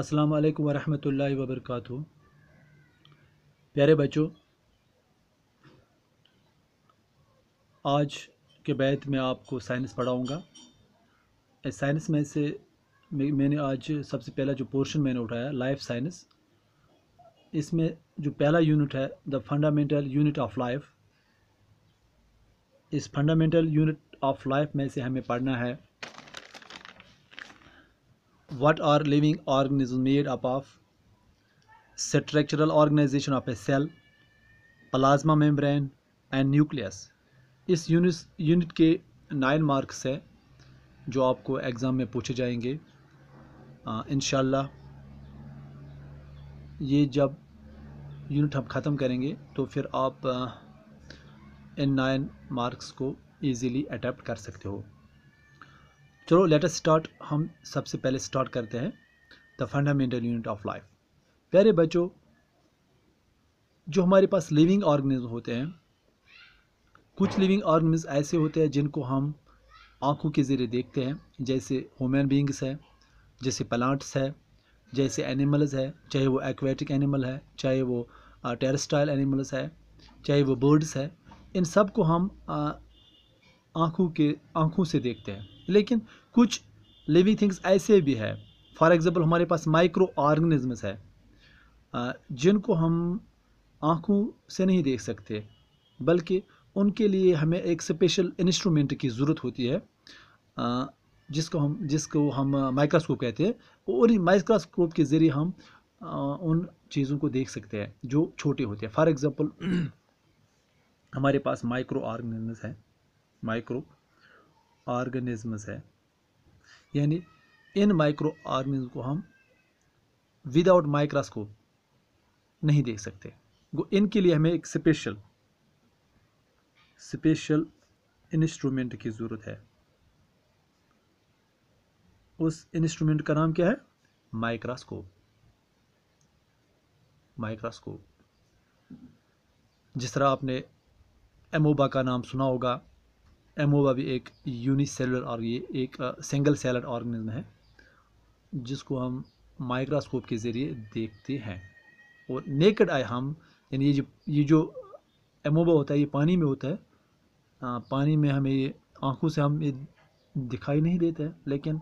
अस्सलाम वालेकुम वरहमतुल्लाहि वबरकातु प्यारे बच्चों आज के बैत में आपको साइंस पढ़ाऊँगा साइंस में से मैंने आज सबसे पहला जो पोर्शन मैंने उठाया लाइफ साइंस इसमें जो पहला यूनिट है the fundamental unit of life इस फंडामेंटल यूनिट ऑफ लाइफ में से हमें पढ़ना है what are living organisms made up of structural organization of a cell plasma membrane and nucleus इस यूनिट यूनिट के नाइन मार्क्स है जो आपको एग्ज़ाम में पूछे जाएंगे इन ये जब यूनिट हम ख़त्म करेंगे तो फिर आप इन नाइन मार्क्स को इजीली अडेप्ट कर सकते हो चलो लेट अस स्टार्ट हम सबसे पहले स्टार्ट करते हैं the fundamental unit of life प्यारे बच्चों जो हमारे पास लिविंग ऑर्गेनिज्म होते हैं कुछ लिविंग ऑर्गेनिज्म ऐसे होते हैं जिनको हम आँखों के ज़रिए देखते हैं जैसे ह्यूमन बींग्स है जैसे प्लांट्स है जैसे एनिमल्स है चाहे वो एक्वेटिक एनिमल है चाहे वो टेरेस्टाइल एनिमल्स है चाहे वो बर्ड्स है इन सब को हम आँखों के आँखों से देखते हैं लेकिन कुछ लिविंग थिंग्स ऐसे भी है फॉर एग्ज़ाम्पल हमारे पास माइक्रो ऑर्गेनिजम्स है जिनको हम आँखों से नहीं देख सकते बल्कि उनके लिए हमें एक स्पेशल इंस्ट्रूमेंट की ज़रूरत होती है जिसको हम जिसको हम माइक्रोस्कोप कहते हैं और माइक्रोस्कोप के ज़रिए हम उन चीज़ों को देख सकते हैं जो छोटे होते हैं फॉर एग्ज़ाम्पल हमारे पास माइक्रो ऑर्गेनिजम्स है माइक्रो ऑर्गेनिजम्स है यानी इन माइक्रो ऑर्गेनिज्म को हम विदाउट माइक्रोस्कोप नहीं देख सकते वो इनके लिए हमें एक स्पेशल स्पेशल इंस्ट्रूमेंट की ज़रूरत है उस इंस्ट्रूमेंट का नाम क्या है माइक्रोस्कोप माइक्रोस्कोप जिस तरह आपने एमोबा का नाम सुना होगा एमोबा भी एक यूनिसेलुलर और ये एक सिंगल सेलर ऑर्गेनिज्म है जिसको हम माइक्रोस्कोप के ज़रिए देखते हैं और नेकड आई हम यानी ये जो ये जो एमोबा होता है ये पानी में होता है आ, पानी में हमें ये आँखों से हम ये दिखाई नहीं देते लेकिन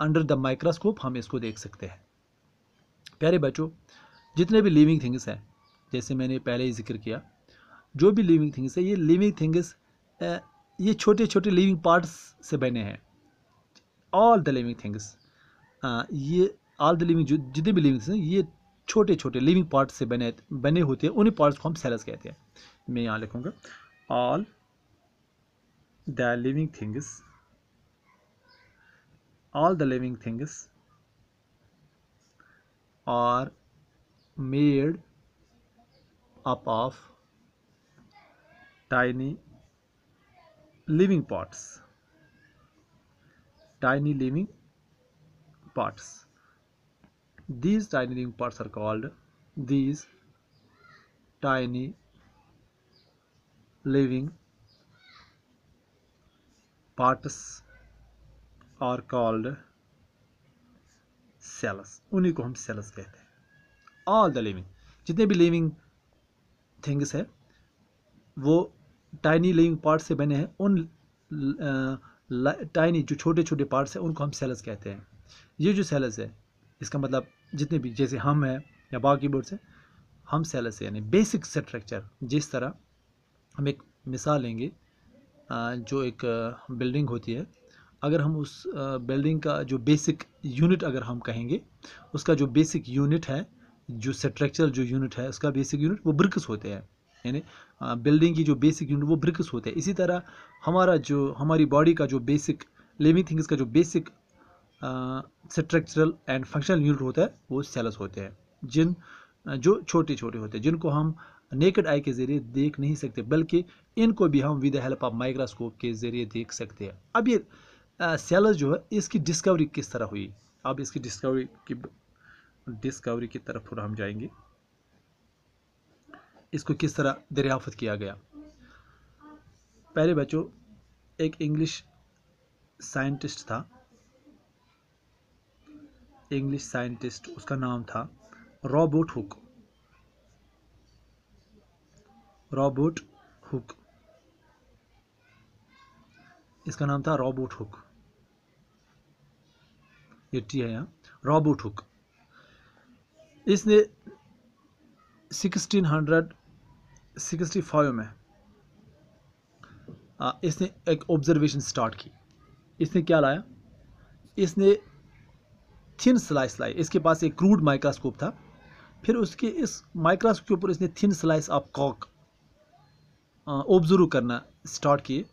अंडर द माइक्रोस्कोप हम इसको देख सकते हैं प्यारे बच्चों जितने भी लिविंग थिंग्स हैं जैसे मैंने पहले ही जिक्र किया जो भी लिविंग थिंग्स है ये लिविंग थिंग्स ये छोटे छोटे लिविंग पार्ट्स से बने हैं ऑल द लिविंग थिंग्स ये ऑल द लिविंग जितने भी लिविंग हैं ये छोटे छोटे लिविंग पार्ट से बने बने होते हैं उन्हीं पार्ट्स को हम सेल्स कहते हैं मैं यहाँ लिखूँगा all the living things all the living things are made up of tiny living pots tiny living pots these tiny living pots are called these tiny living pots are called cells उन्हीं को हम sales कहते हैं all the living जितने भी living things है वो tiny living part से बने हैं उन टाइनी जो छोटे छोटे पार्ट्स हैं उनको हम सेल्स कहते हैं ये जो सेल्स है इसका मतलब जितने भी जैसे हम हैं या बाकी बोर्ड से हम सेल्स यानी बेसिक स्ट्रक्चर जिस तरह हम एक मिसाल लेंगे जो एक बिल्डिंग होती है अगर हम उस बिल्डिंग का जो बेसिक यूनिट अगर हम कहेंगे उसका जो बेसिक यूनिट है जो स्ट्रक्चर जो यूनिट है उसका बेसिक यूनिट वो ब्रिक्स होते हैं यानी बिल्डिंग की जो बेसिक यूनिट वो ब्रिक्स होते हैं इसी तरह हमारा जो हमारी बॉडी का जो बेसिक लिविंग थिंग्स का जो basic structural and functional unit होता है वो सेल्स होते हैं जिन जो छोटे छोटे होते हैं जिनको हम नेकड आई के ज़रिए देख नहीं सकते बल्कि इनको भी हम विद हेल्प ऑफ माइक्रोस्कोप के ज़रिए देख सकते हैं अब ये सेल्स जो है इसकी डिस्कवरी किस तरह हुई अब इसकी डिस्कवरी की डिस्कवरी की तरफ हम जाएंगे इसको किस तरह दरियाफत किया गया पहले बच्चों एक इंग्लिश साइंटिस्ट था इंग्लिश साइंटिस्ट उसका नाम था रॉबोट हुक रॉबोट हुक इसका नाम था रॉबोट हुक ये टी है यहाँ रॉबोट हुक इसने 1600 सिक्सटी फाइव में आ, इसने एक ऑब्जर्वेशन स्टार्ट की इसने क्या लाया इसने थिन स्लाइस लाई इसके पास एक क्रूड माइक्रोस्कोप था फिर उसके इस माइक्रोस्कोप के ऊपर इसने थिन स्लाइस ऑफ कॉक ऑब्जर्व करना स्टार्ट किए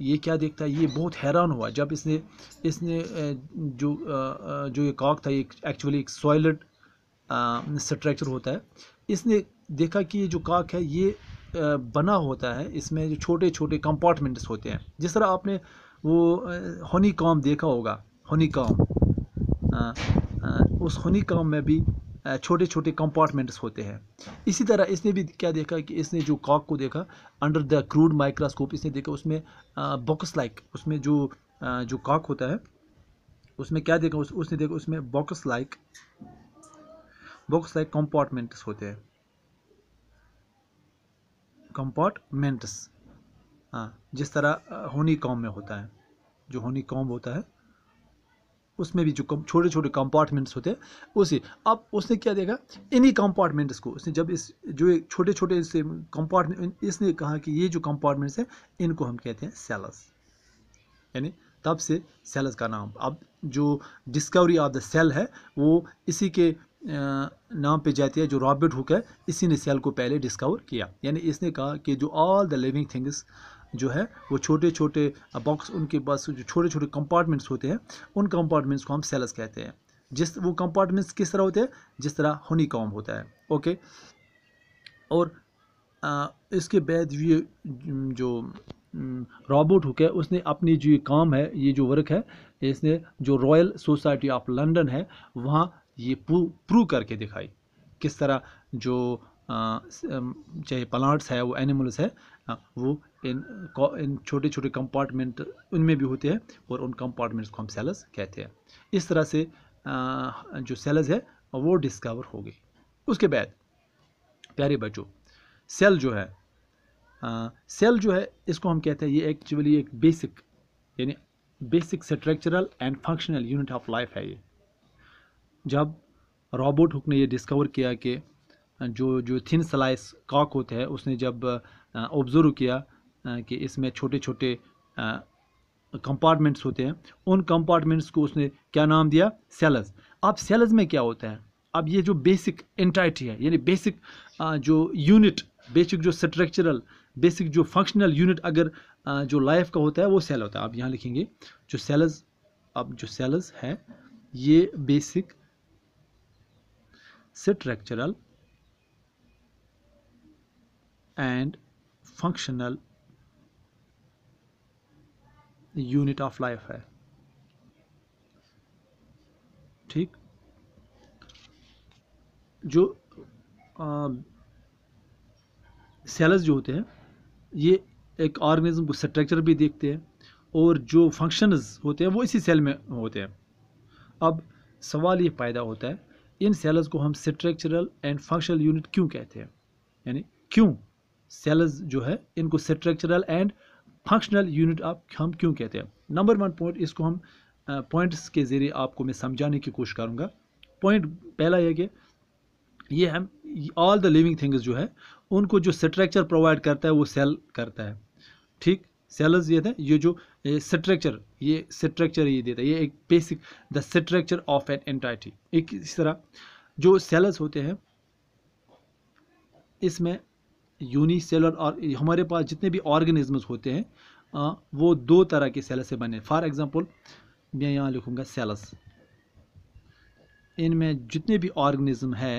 ये क्या देखता है ये बहुत हैरान हुआ जब इसने इसने जो जो ये कॉक था ये एक्चुअली एक सॉयलड स्ट्रक्चर होता है इसने देखा कि ये जो काक है ये बना होता है इसमें जो छोटे छोटे कंपार्टमेंट्स होते हैं जिस तरह आपने वो होनी काम देखा होगा होनी काम उस होनी काम में भी छोटे छोटे कंपार्टमेंट्स होते हैं इसी तरह इसने भी क्या देखा कि इसने जो काक को देखा अंडर द क्रूड माइक्रोस्कोप इसने देखा उसमें बॉक्स लाइक उसमें जो जो काक होता है उसमें क्या देखा उस, उसने देखा उसमें box like box like compartments होते हैं कंपार्टमेंट्स हाँ जिस तरह होनी कॉम में होता है जो होनी कॉम होता है उसमें भी जो छोटे छोटे कंपार्टमेंट्स होते हैं उसी अब उसने क्या देखा इन्हीं कंपार्टमेंट्स को उसने जब इस जो छोटे छोटे इससे कंपार्टमेंट इसने कहा कि ये जो कंपार्टमेंट्स हैं इनको हम कहते हैं सेलस यानी तब से सेलस का नाम अब जो डिस्कवरी ऑफ द सेल है वो इसी के नाम पे जाती है जो रॉबर्ट हुक है इसी ने सेल को पहले डिस्कवर किया यानी इसने कहा कि जो ऑल द लिविंग थिंग्स जो है वो छोटे छोटे बॉक्स उनके पास जो छोटे छोटे कंपार्टमेंट्स होते हैं उन कंपार्टमेंट्स को हम सेल्स कहते हैं जिस वो कंपार्टमेंट्स किस तरह होते हैं जिस तरह होनी कॉम होता है ओके और आ, इसके बाद ये जो रॉबर्ट हुक है उसने अपनी जो काम है ये जो वर्क है इसने जो रॉयल सोसाइटी ऑफ लंदन है वहाँ ये प्रूव करके दिखाई किस तरह जो चाहे प्लांट्स है वो एनिमल्स है वो इन इन छोटे छोटे कंपार्टमेंट उनमें भी होते हैं और उन कंपार्टमेंट्स को हम सेल्स कहते हैं इस तरह से जो सेल्स है वो डिस्कवर हो गई उसके बाद प्यारे बच्चों सेल जो है सेल जो है इसको हम कहते हैं ये एक्चुअली एक बेसिक यानी basic structural and functional unit of life है ये जब रॉबोट हुक ने ये डिस्कवर किया कि जो जो थिन स्लाइस कॉक होते हैं उसने जब ऑब्ज़र्व किया कि इसमें छोटे छोटे कंपार्टमेंट्स होते हैं उन कंपार्टमेंट्स को उसने क्या नाम दिया सेल्स अब सेल्स में क्या होता है अब ये जो बेसिक एंटाइटी है यानी बेसिक जो यूनिट बेसिक जो स्ट्रक्चरल बेसिक जो फंक्शनल यूनिट अगर जो लाइफ का होता है वो सेल होता है आप यहाँ लिखेंगे जो सेल्स अब जो सेल्स है ये basic structural and functional unit of life है ठीक जो सेल्स जो होते हैं ये एक ऑर्गेनिज्म को स्ट्रक्चर भी देखते हैं और जो फंक्शंस होते हैं वो इसी सेल में होते हैं अब सवाल ये पैदा होता है इन सेल्स को हम स्ट्रक्चरल एंड फंक्शनल यूनिट क्यों कहते हैं यानी क्यों सेल्स जो है इनको स्ट्रक्चरल एंड फंक्शनल यूनिट आप हम क्यों कहते हैं नंबर वन पॉइंट इसको हम पॉइंट्स के ज़रिए आपको मैं समझाने की कोशिश करूँगा पॉइंट पहला यह कि ये हम ऑल द लिविंग थिंग्स जो है उनको जो स्ट्रक्चर प्रोवाइड करता है वो सेल करता है ठीक सेल्स ये था ये जो स्ट्रक्चर ये स्ट्रक्चर ये देता है ये एक basic the structure of an entity एक इस तरह जो सेल्स होते हैं इसमें सेलर और हमारे पास जितने भी ऑर्गेनिजम्स होते हैं आ, वो दो तरह के सेल्स से बने फॉर एग्ज़ाम्पल मैं यहाँ लिखूँगा सेल्स इनमें जितने भी ऑर्गेनिज्म है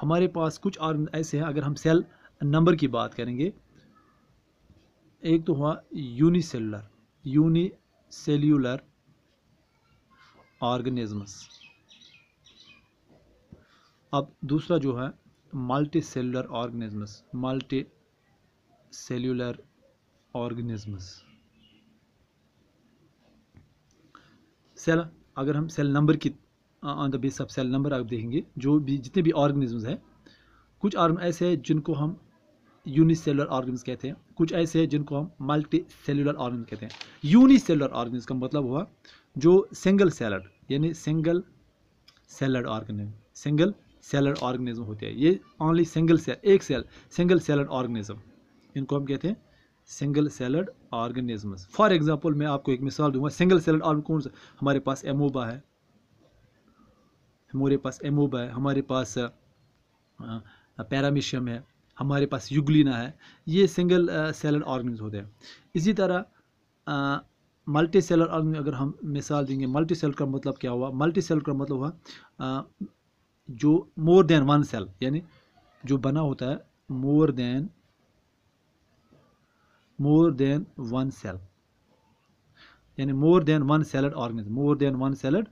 हमारे पास कुछ ऑर्गन ऐसे हैं अगर हम सेल नंबर की बात करेंगे एक तो हुआ यूनिसेलुलर सेल्यूलर ऑर्गेनिजम्स अब दूसरा जो है multi cellular organisms multi cellular organisms cell अगर हम सेल नंबर की on the base of cell number आप देखेंगे जो भी जितने भी ऑर्गेनिजम्स हैं कुछ आर्म ऐसे हैं जिनको हम यूनिसेलुलर ऑर्गन्स कहते हैं कुछ ऐसे हैं जिनको हम मल्टी सेलुलर ऑर्गन कहते हैं यूनिसेलुलर ऑर्गन्स का मतलब हुआ जो सिंगल सेलर यानी single cellular organism single cellular organism होते हैं ये ओनली सिंगल सेल एक सेल सिंगल सेलर ऑर्गेनिज्म इनको हम कहते हैं single celled organisms for example मैं आपको एक मिसाल दूंगा सिंगल सेलड ऑर्गन कौन सा हमारे पास एमोबा है हमारे पास एमोबा है हमारे पास पैरामिशियम है हमारे पास युगलिना है ये सिंगल सेलर ऑर्गेनिज होते हैं इसी तरह मल्टी सेलर ऑर्गेनिज अगर हम मिसाल देंगे मल्टी सेल का मतलब क्या हुआ मल्टी सेल का मतलब हुआ uh, जो मोर देन वन सेल यानी जो बना होता है more than more than one cell यानी more than one celled organism more than one celled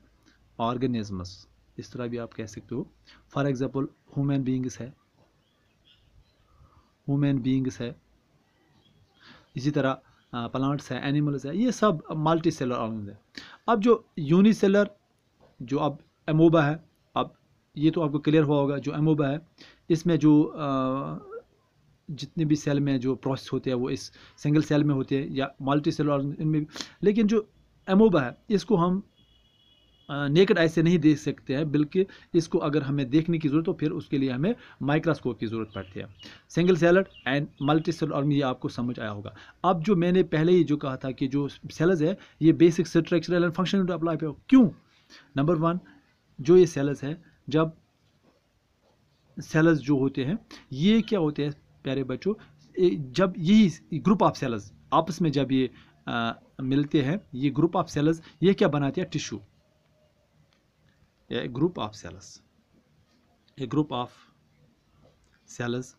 organisms इस तरह भी आप कह सकते हो फॉर एग्जांपल ह्यूमन बींग्स है वुमेन बींग्स है इसी तरह प्लांट्स है एनिमल्स है ये सब मल्टी सेलर ऑर्गन्स है अब जो यूनिसेलर जो अब एमोबा है अब ये तो आपको क्लियर हुआ होगा जो एमोबा है इसमें जो जितने भी सेल में जो प्रोसेस होते हैं वो इस सिंगल सेल में होते हैं या मल्टी सेलर इनमें लेकिन जो एमोबा है इसको हम नेकड आई से नहीं देख सकते हैं बल्कि इसको अगर हमें देखने की जरूरत हो फिर उसके लिए हमें माइक्रोस्कोप की ज़रूरत पड़ती है single celled and multi cell और ये आपको समझ आया होगा अब जो मैंने पहले ही जो कहा था कि जो सेल्स है ये basic structural and functional apply पे क्यों नंबर वन जो ये सेल्स है जब सेल्स जो होते हैं ये क्या होते हैं प्यारे बच्चों जब यही ग्रुप ऑफ सेल्स आपस में जब ये आ, मिलते हैं ये ग्रुप ऑफ सेल्स ये क्या बनाते हैं tissue a group of cells a group of cells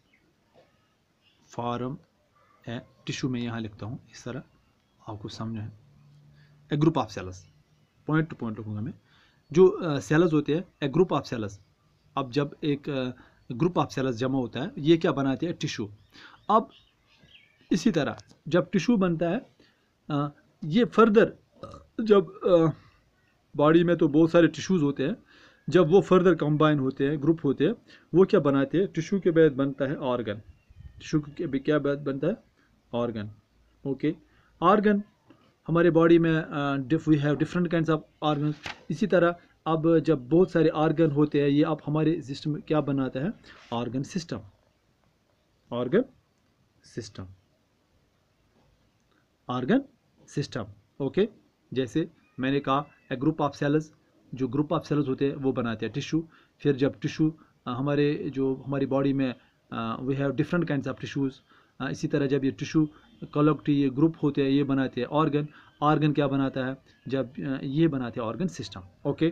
form a tissue में यहाँ लिखता हूँ इस तरह आपको समझ है a group of cells point to point लिखूंगा मैं जो सेल्स होते हैं ए ग्रुप ऑफ सेल्स अब जब एक ग्रुप ऑफ सेल्स जमा होता है ये क्या बनाते हैं टिशू अब इसी तरह जब टिशू बनता है ये फर्दर जब बॉडी में तो बहुत सारे टिश्यूज़ होते हैं जब वो फर्दर कंबाइन होते हैं ग्रुप होते हैं वो क्या बनाते हैं टिश्यू के बाद बनता है ऑर्गन टिश्यू के क्या बनता है ऑर्गन ओके ऑर्गन हमारे बॉडी में we have different kind of organ इसी तरह अब जब बहुत सारे ऑर्गन होते हैं ये अब हमारे सिस्टम क्या बनाता है organ system organ system organ system okay जैसे मैंने कहा ए ग्रुप ऑफ सेल्स जो ग्रुप ऑफ सेल्स होते हैं वो बनाते हैं टिशू फिर जब टिशू हमारे जो हमारी बॉडी में we have different kind of tissues इसी तरह जब ये टिशू कलेक्टिव ये ग्रुप होते हैं ये बनाते हैं ऑर्गन ऑर्गन क्या बनाता है जब ये बनाते हैं ऑर्गन सिस्टम ओके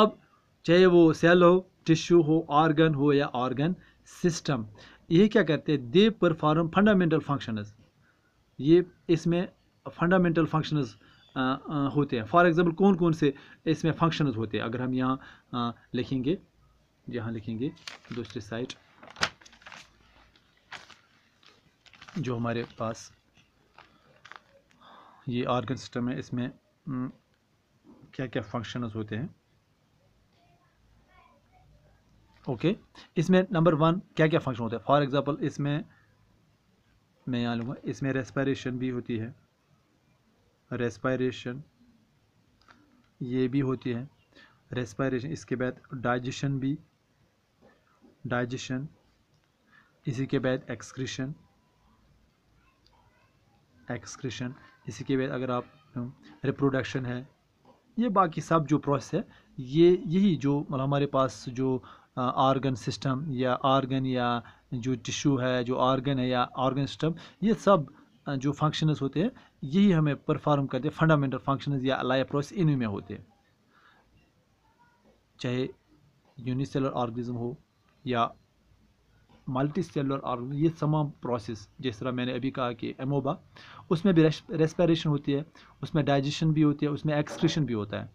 अब चाहे वो सेल हो टिश्यू हो ऑर्गन हो या ऑर्गन सिस्टम ये क्या करते हैं दे परफॉर्म फंडामेंटल फंक्शनस ये इसमें फंडामेंटल फंक्शनस होते हैं फॉर एग्ज़ाम्पल कौन कौन से इसमें फंक्शन होते हैं अगर हम यहाँ लिखेंगे यहाँ लिखेंगे दूसरी साइड जो हमारे पास ये ऑर्गन सिस्टम है इसमें क्या क्या फंक्शन होते हैं ओके okay. इसमें नंबर वन क्या क्या फंक्शन होता है फॉर एग्ज़ाम्पल इसमें मैं यहाँ लूँगा इसमें रेस्पिरेशन भी होती है रेस्पायरेशन ये भी होती है रेस्पायरेशन इसके बाद डाइजेशन भी डाइजेशन इसी के बाद एक्सक्रीशन एक्सक्रीशन इसी के बाद अगर आप रिप्रोडक्शन है ये बाकी सब जो प्रोसेस है ये यही जो मतलब हमारे पास जो आर्गन सिस्टम या आर्गन या जो टिश्यू है जो आर्गन है या आर्गन सिस्टम ये सब जो फंक्शनस होते हैं यही हमें परफॉर्म करते फंडामेंटल फंक्शंस या अलाय प्रोसेस इन्हीं में होते हैं चाहे यूनिसेलर ऑर्गेनिज्म हो या मल्टी सेलर ऑर्गन ये तमाम प्रोसेस जिस तरह मैंने अभी कहा कि एमोबा उसमें भी रेस्पिरेशन होती है उसमें डाइजेशन भी होती है उसमें एक्सक्रीशन भी होता है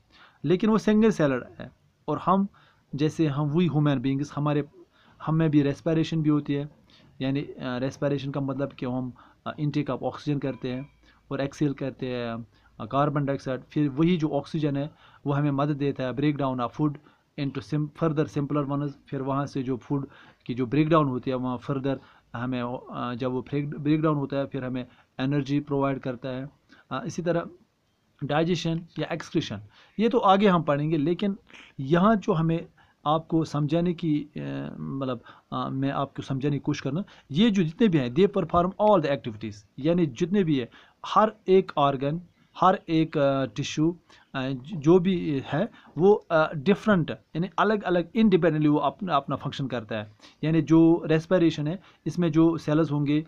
लेकिन वो सिंगल सेलर है और हम जैसे हम वही ह्यूमन बींग्स हमारे हम में भी रेस्पिरेशन भी होती है यानी रेस्पिरेशन का मतलब कि हम इंटेक ऑफ ऑक्सीजन करते हैं और एक्सेल करते हैं कार्बन डाइऑक्साइड फिर वही जो ऑक्सीजन है वो हमें मदद देता है break down of food into sim further simpler ones फिर वहाँ से जो फूड की जो ब्रेक डाउन होती है वहाँ फर्दर हमें जब वो ब्रेक डाउन होता है फिर हमें एनर्जी प्रोवाइड करता है इसी तरह डाइजेशन या एक्सक्रीशन ये तो आगे हम पढ़ेंगे लेकिन यहाँ जो हमें आपको समझाने की मतलब मैं आपको समझाने की कोशिश करना ये जो जितने भी हैं they perform all the activities यानी जितने भी है हर एक ऑर्गन हर एक टिश्यू जो भी है वो डिफरेंट यानी अलग अलग इनडिपेंडेंटली वो अपना अपना फंक्शन करता है यानी जो रेस्पिरेशन है इसमें जो सेल्स होंगे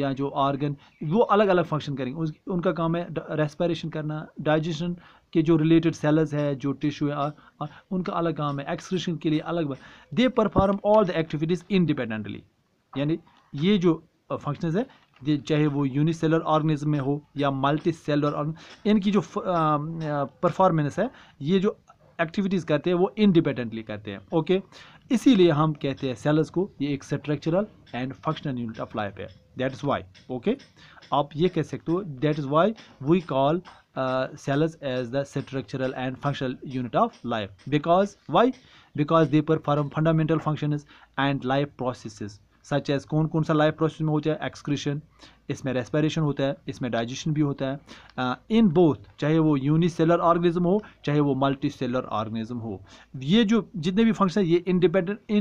या जो ऑर्गन वो अलग अलग फंक्शन करेंगे उनका काम है रेस्पिरेशन करना डाइजेशन के जो रिलेटेड सेल्स है जो टिश्यू है उनका अलग काम है एक्सक्रीशन के लिए अलग they perform all the activities independently यानी ये जो फंक्शन है चाहे वो यूनिसेलर ऑर्गेनिज्म में हो या मल्टी सेलर इनकी जो परफॉर्मेंस है ये जो एक्टिविटीज़ करते हैं वो इंडिपेंडेंटली करते हैं ओके इसीलिए हम कहते हैं सेल्स को ये एक structural and functional unit of life है दैट इज़ वाई ओके आप ये कह सकते हो that is why we call cells as the structural and functional unit of life because why because they perform fundamental function and life process such as कौन कौन सा life process में होता है एक्सक्रीशन इसमें रेस्पिरेशन होता है इसमें डाइजेशन भी होता है इन बोथ चाहे वो यूनिसेलर ऑर्गेनिज्म हो चाहे वो मल्टी सेलर ऑर्गेनिज्म हो ये जो जितने भी फंक्शन ये इंडिपेंडेंट इन